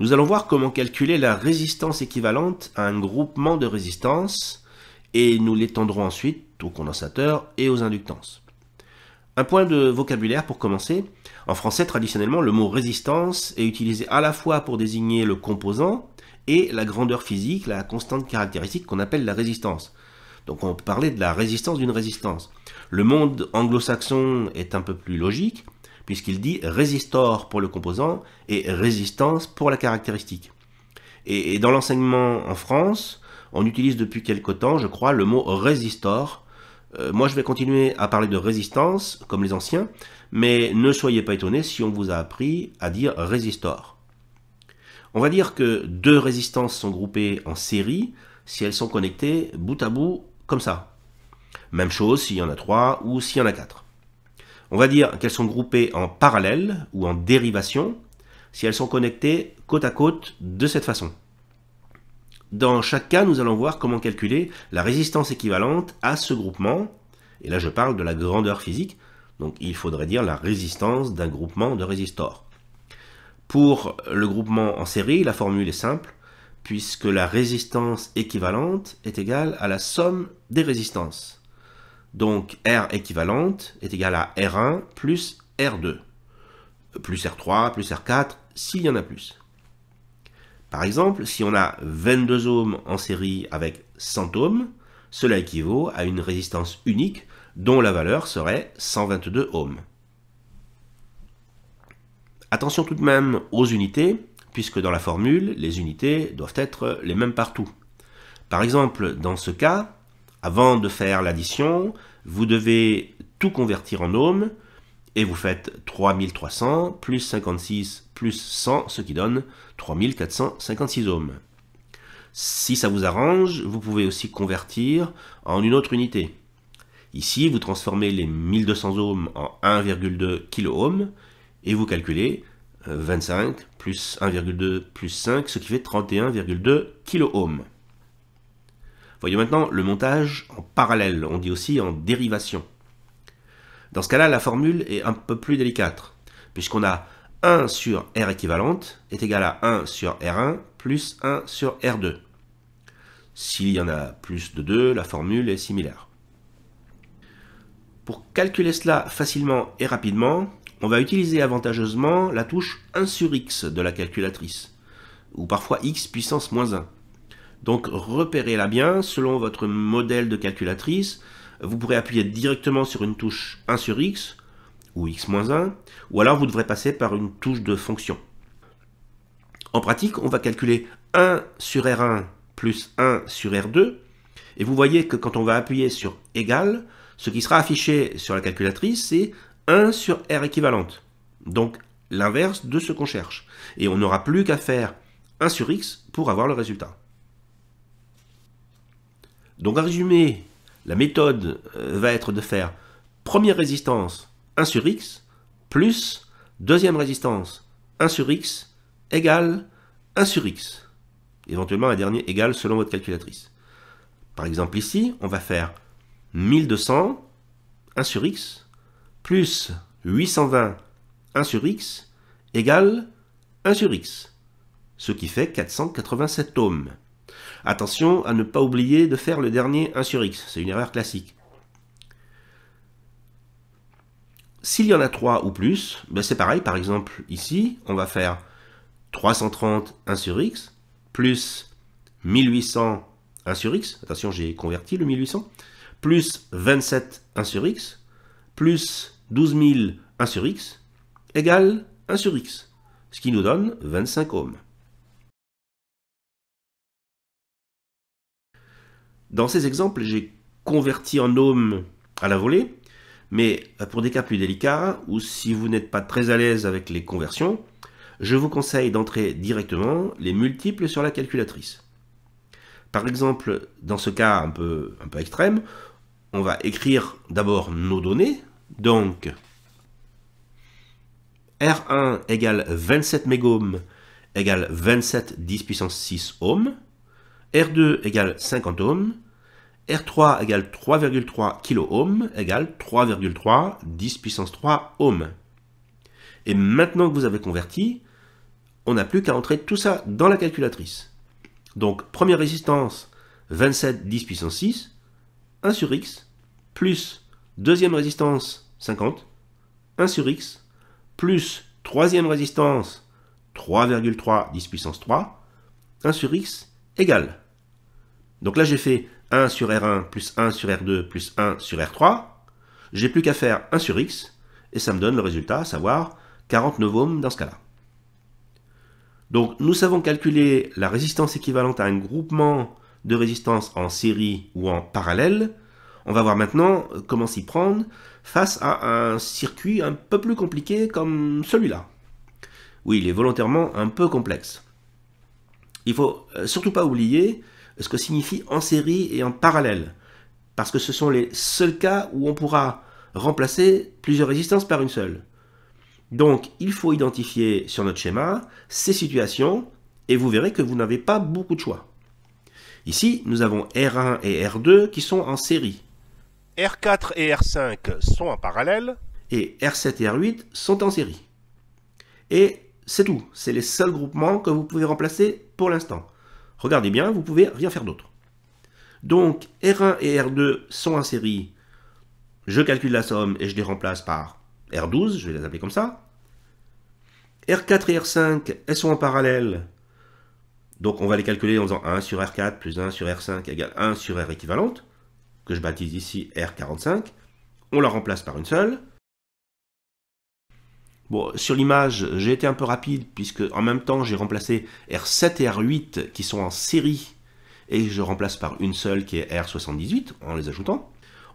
Nous allons voir comment calculer la résistance équivalente à un groupement de résistances et nous l'étendrons ensuite aux condensateurs et aux inductances. Un point de vocabulaire pour commencer. En français, traditionnellement, le mot résistance est utilisé à la fois pour désigner le composant et la grandeur physique, la constante caractéristique qu'on appelle la résistance. Donc on peut parler de la résistance d'une résistance. Le monde anglo-saxon est un peu plus logique puisqu'il dit résistor pour le composant et résistance pour la caractéristique. Et, dans l'enseignement en France, on utilise depuis quelque temps, je crois, le mot résistor. Euh, moi, je vais continuer à parler de résistance, comme les anciens, mais ne soyez pas étonnés si on vous a appris à dire résistor. On va dire que deux résistances sont groupées en série si elles sont connectées bout à bout, comme ça. Même chose s'il y en a trois ou s'il y en a quatre. On va dire qu'elles sont groupées en parallèle ou en dérivation si elles sont connectées côte à côte de cette façon. Dans chaque cas, nous allons voir comment calculer la résistance équivalente à ce groupement. Et là, je parle de la grandeur physique, donc il faudrait dire la résistance d'un groupement de résistors. Pour le groupement en série, la formule est simple, puisque la résistance équivalente est égale à la somme des résistances. Donc R équivalente est égal à R1 plus R2, plus R3, plus R4, s'il y en a plus. Par exemple, si on a 22 ohms en série avec 100 ohms, cela équivaut à une résistance unique dont la valeur serait 122 ohms. Attention tout de même aux unités, puisque dans la formule, les unités doivent être les mêmes partout. Par exemple, dans ce cas, avant de faire l'addition, vous devez tout convertir en ohms et vous faites 3300 plus 56 plus 100, ce qui donne 3456 ohms. Si ça vous arrange, vous pouvez aussi convertir en une autre unité. Ici, vous transformez les 1200 ohms en 1,2 kilo et vous calculez 25 euh, plus 1,2 plus 5, ce qui fait 31,2 kilo Voyons maintenant le montage en parallèle, on dit aussi en dérivation. Dans ce cas-là, la formule est un peu plus délicate, puisqu'on a 1 sur R équivalente est égal à 1 sur R1 plus 1 sur R2. S'il y en a plus de 2, la formule est similaire. Pour calculer cela facilement et rapidement, on va utiliser avantageusement la touche 1 sur x de la calculatrice, ou parfois x puissance moins 1. Donc repérez-la bien selon votre modèle de calculatrice. Vous pourrez appuyer directement sur une touche 1 sur x ou x-1 ou alors vous devrez passer par une touche de fonction. En pratique, on va calculer 1 sur R1 plus 1 sur R2 et vous voyez que quand on va appuyer sur égal, ce qui sera affiché sur la calculatrice c'est 1 sur R équivalente. Donc l'inverse de ce qu'on cherche. Et on n'aura plus qu'à faire 1 sur x pour avoir le résultat. Donc en résumé, la méthode euh, va être de faire première résistance 1 sur x plus deuxième résistance 1 sur x égale 1 sur x. Éventuellement un dernier égal selon votre calculatrice. Par exemple ici, on va faire 1200 1 sur x plus 820 1 sur x égale 1 sur x, ce qui fait 487 ohms. Attention à ne pas oublier de faire le dernier 1 sur x, c'est une erreur classique. S'il y en a 3 ou plus, ben c'est pareil, par exemple ici, on va faire 330 1 sur x plus 1800 1 sur x, attention j'ai converti le 1800, plus 27 1 sur x, plus 12000 1 sur x, égale 1 sur x, ce qui nous donne 25 ohms. Dans ces exemples, j'ai converti en ohms à la volée, mais pour des cas plus délicats, ou si vous n'êtes pas très à l'aise avec les conversions, je vous conseille d'entrer directement les multiples sur la calculatrice. Par exemple, dans ce cas un peu, un peu extrême, on va écrire d'abord nos données, donc R1 égale 27 mégohms égale 27 10 puissance 6 ohms, R2 égale 50 ohms, R3 égale 3,3 kilo-ohms égale 3,3 10 puissance 3 ohms. Et maintenant que vous avez converti, on n'a plus qu'à entrer tout ça dans la calculatrice. Donc première résistance, 27 10 puissance 6, 1 sur x, plus deuxième résistance, 50, 1 sur x, plus troisième résistance, 3,3 10 puissance 3, 1 sur x, Égal. Donc là, j'ai fait 1 sur R1 plus 1 sur R2 plus 1 sur R3. J'ai plus qu'à faire 1 sur X, et ça me donne le résultat, à savoir 49 ohms dans ce cas-là. Donc nous savons calculer la résistance équivalente à un groupement de résistances en série ou en parallèle. On va voir maintenant comment s'y prendre face à un circuit un peu plus compliqué comme celui-là. Oui, il est volontairement un peu complexe. Il faut euh, surtout pas oublier euh, ce que signifie en série et en parallèle, parce que ce sont les seuls cas où on pourra remplacer plusieurs résistances par une seule. Donc il faut identifier sur notre schéma ces situations et vous verrez que vous n'avez pas beaucoup de choix. Ici, nous avons R1 et R2 qui sont en série. R4 et R5 sont en parallèle. Et R7 et R8 sont en série. Et c'est tout. C'est les seuls groupements que vous pouvez remplacer pour l'instant. Regardez bien, vous pouvez rien faire d'autre. Donc R1 et R2 sont en série. Je calcule la somme et je les remplace par R12, je vais les appeler comme ça. R4 et R5, elles sont en parallèle. Donc on va les calculer en faisant 1 sur R4 plus 1 sur R5 égale 1 sur R équivalente, que je baptise ici R45. On la remplace par une seule sur l'image, j'ai été un peu rapide puisque en même temps j'ai remplacé R7 et R8 qui sont en série et je remplace par une seule qui est R78 en les ajoutant.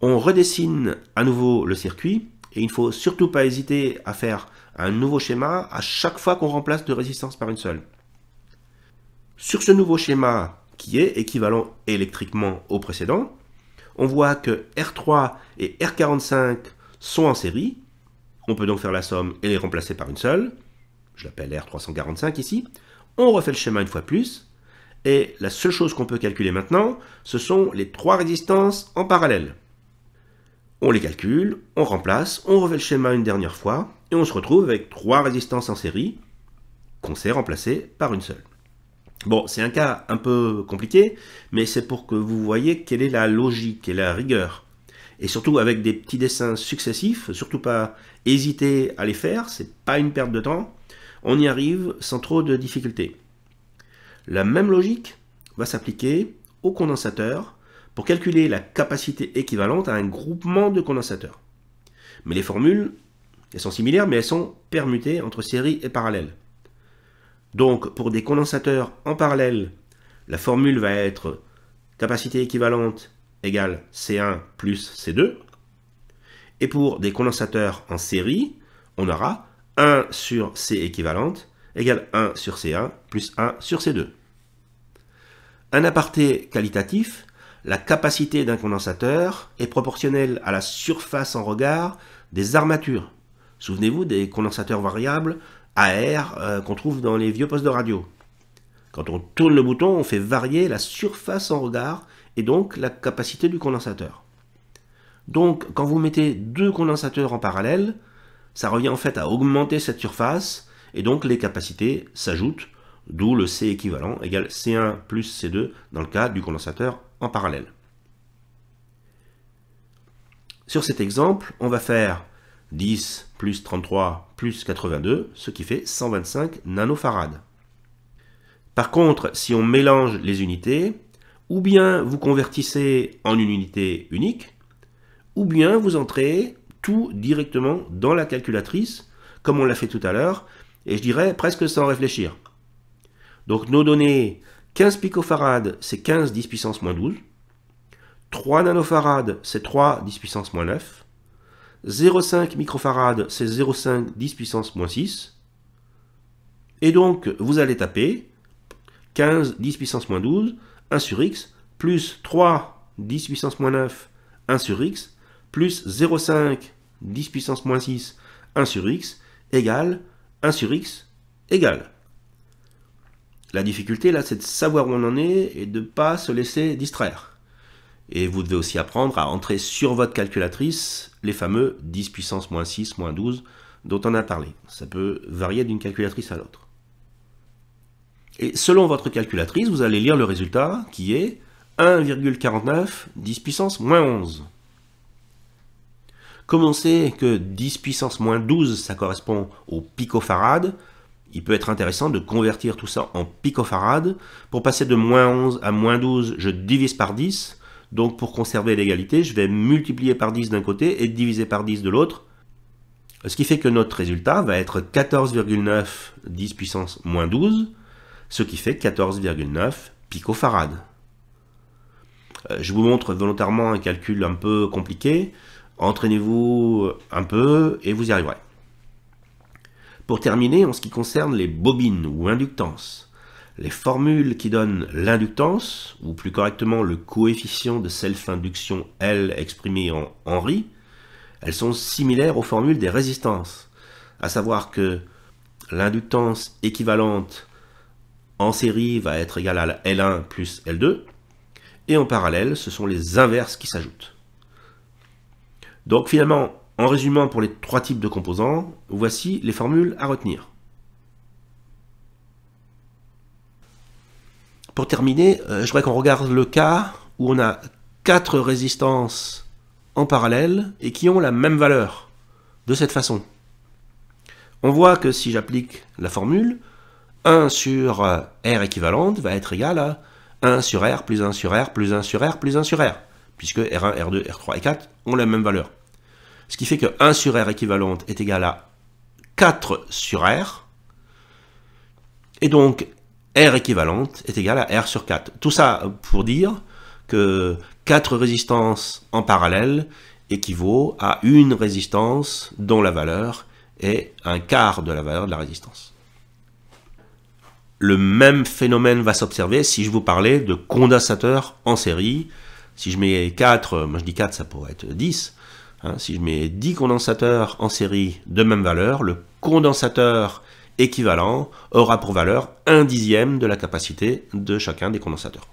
On redessine à nouveau le circuit et il ne faut surtout pas hésiter à faire un nouveau schéma à chaque fois qu'on remplace deux résistances par une seule. Sur ce nouveau schéma qui est équivalent électriquement au précédent, on voit que R3 et R45 sont en série on peut donc faire la somme et les remplacer par une seule. Je l'appelle R345 ici. On refait le schéma une fois plus. Et la seule chose qu'on peut calculer maintenant, ce sont les trois résistances en parallèle. On les calcule, on remplace, on refait le schéma une dernière fois, et on se retrouve avec trois résistances en série qu'on sait remplacer par une seule. Bon, c'est un cas un peu compliqué, mais c'est pour que vous voyez quelle est la logique et la rigueur et surtout avec des petits dessins successifs, surtout pas hésiter à les faire, c'est pas une perte de temps, on y arrive sans trop de difficultés. La même logique va s'appliquer au condensateur pour calculer la capacité équivalente à un groupement de condensateurs. Mais les formules, elles sont similaires, mais elles sont permutées entre séries et parallèle. Donc, pour des condensateurs en parallèle, la formule va être capacité équivalente égale C1 plus C2. Et pour des condensateurs en série, on aura 1 sur C équivalente égale 1 sur C1 plus 1 sur C2. Un aparté qualitatif, la capacité d'un condensateur est proportionnelle à la surface en regard des armatures. Souvenez-vous des condensateurs variables AR air euh, qu'on trouve dans les vieux postes de radio. Quand on tourne le bouton, on fait varier la surface en regard et donc la capacité du condensateur. Donc quand vous mettez deux condensateurs en parallèle, ça revient en fait à augmenter cette surface et donc les capacités s'ajoutent, d'où le C équivalent égal C1 plus C2 dans le cas du condensateur en parallèle. Sur cet exemple, on va faire 10 plus 33 plus 82, ce qui fait 125 nanofarades. Par contre, si on mélange les unités, ou bien vous convertissez en une unité unique, ou bien vous entrez tout directement dans la calculatrice, comme on l'a fait tout à l'heure, et je dirais presque sans réfléchir. Donc nos données, 15 picofarads, c'est 15 10 puissance moins 12, 3 nanofarades c'est 3 10 puissance moins 9, 0,5 microfarades c'est 0,5 10 puissance moins 6, et donc vous allez taper 15 10 puissance moins 12, 1 sur x, plus 3, 10 puissance moins 9, 1 sur x, plus 0,5, 10 puissance moins 6, 1 sur x, égale 1 sur x, égale. La difficulté, là, c'est de savoir où on en est et de ne pas se laisser distraire. Et vous devez aussi apprendre à entrer sur votre calculatrice les fameux 10 puissance moins 6, moins 12 dont on a parlé. Ça peut varier d'une calculatrice à l'autre. Et selon votre calculatrice, vous allez lire le résultat qui est 1,49 10 puissance moins 11. Comme on sait que 10 puissance moins 12, ça correspond au picofarad, il peut être intéressant de convertir tout ça en picofarad. Pour passer de moins 11 à moins 12, je divise par 10. Donc pour conserver l'égalité, je vais multiplier par 10 d'un côté et diviser par 10 de l'autre. Ce qui fait que notre résultat va être 14,9 10 puissance moins 12 ce qui fait 14,9 picofarads. Euh, je vous montre volontairement un calcul un peu compliqué. Entraînez-vous un peu et vous y arriverez. Pour terminer, en ce qui concerne les bobines ou inductances, les formules qui donnent l'inductance, ou plus correctement le coefficient de self-induction L exprimé en Henry, elles sont similaires aux formules des résistances, à savoir que l'inductance équivalente en série va être égal à L1 plus L2. Et en parallèle, ce sont les inverses qui s'ajoutent. Donc finalement, en résumant pour les trois types de composants, voici les formules à retenir. Pour terminer, euh, je voudrais qu'on regarde le cas où on a quatre résistances en parallèle et qui ont la même valeur, de cette façon. On voit que si j'applique la formule, 1 sur euh, R équivalente va être égal à 1 sur R plus 1 sur R plus 1 sur R plus 1 sur R, puisque R1, R2, R3 et r 4 ont la même valeur. Ce qui fait que 1 sur R équivalente est égal à 4 sur R, et donc R équivalente est égal à R sur 4. Tout ça pour dire que 4 résistances en parallèle équivaut à une résistance dont la valeur est un quart de la valeur de la résistance le même phénomène va s'observer si je vous parlais de condensateurs en série. Si je mets 4, moi je dis 4, ça pourrait être 10. Hein. si je mets 10 condensateurs en série de même valeur, le condensateur équivalent aura pour valeur un dixième de la capacité de chacun des condensateurs.